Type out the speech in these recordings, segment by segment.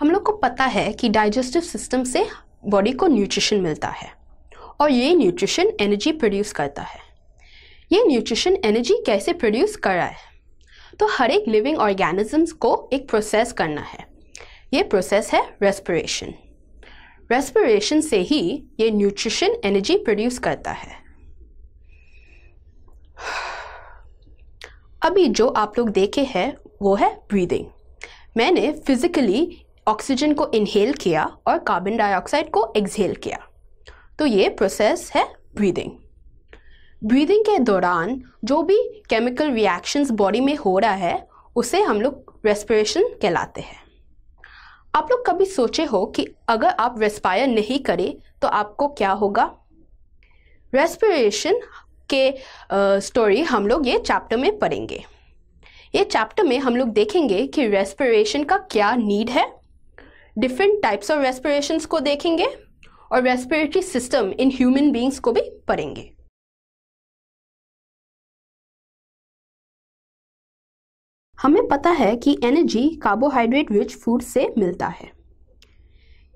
हम लोग को पता है कि डाइजेस्टिव सिस्टम से बॉडी को न्यूट्रिशन मिलता है और ये न्यूट्रिशन एनर्जी प्रोड्यूस करता है ये न्यूट्रिशन एनर्जी कैसे प्रोड्यूस कर रहा है तो हर एक लिविंग ऑर्गेनिजम्स को एक प्रोसेस करना है ये प्रोसेस है रेस्पिरेशन रेस्पिरेशन से ही ये न्यूट्रिशन एनर्जी प्रोड्यूस करता है अभी जो आप लोग देखे हैं वो है ब्रीदिंग मैंने फिज़िकली ऑक्सीजन को इनहेल किया और कार्बन डाइऑक्साइड को एक्सहेल किया तो ये प्रोसेस है ब्रीदिंग ब्रीदिंग के दौरान जो भी केमिकल रिएक्शंस बॉडी में हो रहा है उसे हम लोग रेस्पिरेशन कहलाते हैं आप लोग कभी सोचे हो कि अगर आप रेस्पायर नहीं करें तो आपको क्या होगा रेस्पिरेशन के स्टोरी uh, हम लोग ये चैप्टर में पढ़ेंगे ये चैप्टर में हम लोग देखेंगे कि रेस्पिरेशन का क्या नीड है डिफरेंट टाइप्स ऑफ रेस्पिरेशंस को देखेंगे और respiratory system in human beings को भी पढ़ेंगे हमें पता है कि एनर्जी कार्बोहाइड्रेट रिच फूड से मिलता है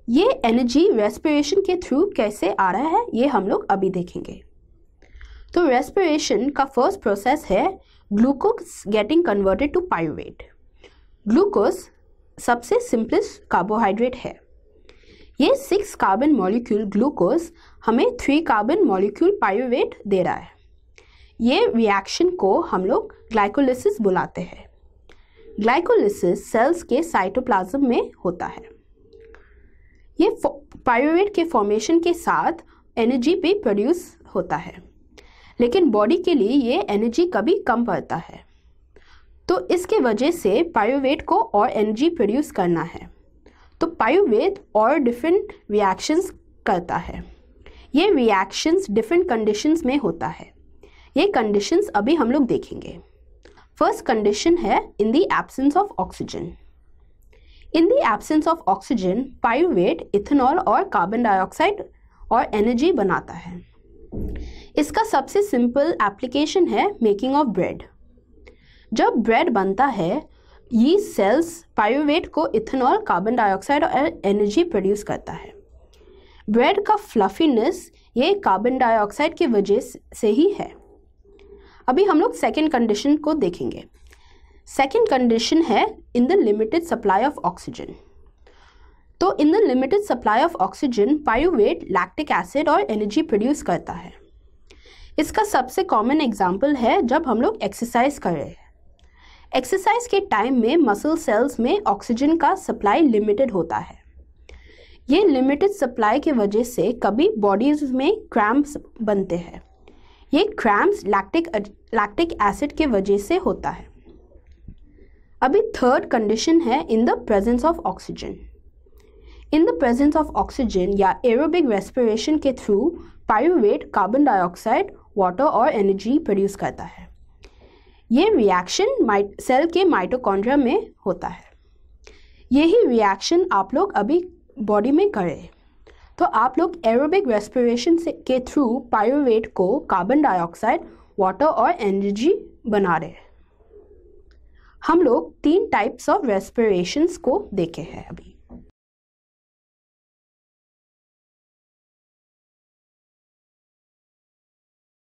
ये एनर्जी रेस्पिरेशन के थ्रू कैसे आ रहा है ये हम लोग अभी देखेंगे तो रेस्पिरेशन का फर्स्ट प्रोसेस है glucose getting converted to pyruvate glucose सबसे सिंपलेस्ट कार्बोहाइड्रेट है ये सिक्स कार्बन मॉलिक्यूल ग्लूकोज हमें थ्री कार्बन मॉलिक्यूल पायोवेट दे रहा है ये रिएक्शन को हम लोग ग्लाइकोलिसिस बुलाते हैं ग्लाइकोलिसिस सेल्स के साइटोप्लाज्म में होता है ये पायोवेट के फॉर्मेशन के साथ एनर्जी भी प्रोड्यूस होता है लेकिन बॉडी के लिए ये एनर्जी कभी कम पड़ता है तो इसके वजह से पायोवेट को और एनर्जी प्रोड्यूस करना है तो पायोवेट और डिफरेंट रिएक्शंस करता है ये रिएक्शंस डिफरेंट कंडीशंस में होता है ये कंडीशंस अभी हम लोग देखेंगे फर्स्ट कंडीशन है in the absence of oxygen in the absence of oxygen pyruvate ethanol और कार्बन डाइऑक्साइड और एनर्जी बनाता है इसका सबसे सिंपल एप्लीकेशन है मेकिंग ऑफ ब्रेड जब ब्रेड बनता है ये सेल्स पायोवेट को इथेनॉल कार्बन डाइऑक्साइड और एनर्जी प्रोड्यूस करता है ब्रेड का फ्लफीनेस ये कार्बन डाइऑक्साइड की वजह से ही है अभी हम लोग सेकेंड कंडीशन को देखेंगे सेकेंड कंडीशन है in the limited supply of oxygen तो in the limited supply of oxygen pyruvate lactic acid और एनर्जी प्रोड्यूस करता है इसका सबसे कॉमन एग्जाम्पल है जब हम लोग एक्सरसाइज कर रहे हैं एक्सरसाइज के टाइम में मसल सेल्स में ऑक्सीजन का सप्लाई लिमिटेड होता है ये लिमिटेड सप्लाई की वजह से कभी बॉडीज में क्रैम्प्स बनते हैं ये क्रैम्प्स लैक्टिक लैक्टिक एसिड के वजह से होता है अभी थर्ड कंडीशन है in the presence of oxygen in the presence of oxygen या एरोबिक रेस्पिरेशन के through pyruvate carbon dioxide water और एनर्जी प्रोड्यूस करता है ये रिएक्शन सेल के माइटोकॉन्ड्रिया में होता है यही रिएक्शन आप लोग अभी बॉडी में करें तो आप लोग एरोबिक रेस्पिरेशन से के थ्रू पायोवेट को कार्बन डाइऑक्साइड वाटर और एनर्जी बना रहे हैं हम लोग तीन टाइप्स ऑफ रेस्पिरेशंस को देखे हैं अभी